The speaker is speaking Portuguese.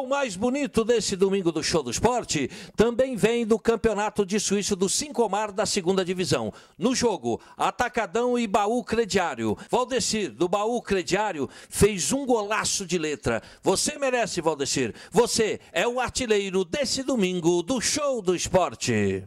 bolão mais bonito desse domingo do Show do Esporte também vem do Campeonato de Suíço do Cinco Mar da segunda divisão. No jogo, Atacadão e Baú Crediário. Valdecir, do Baú Crediário, fez um golaço de letra. Você merece, Valdecir. Você é o artilheiro desse domingo do Show do Esporte.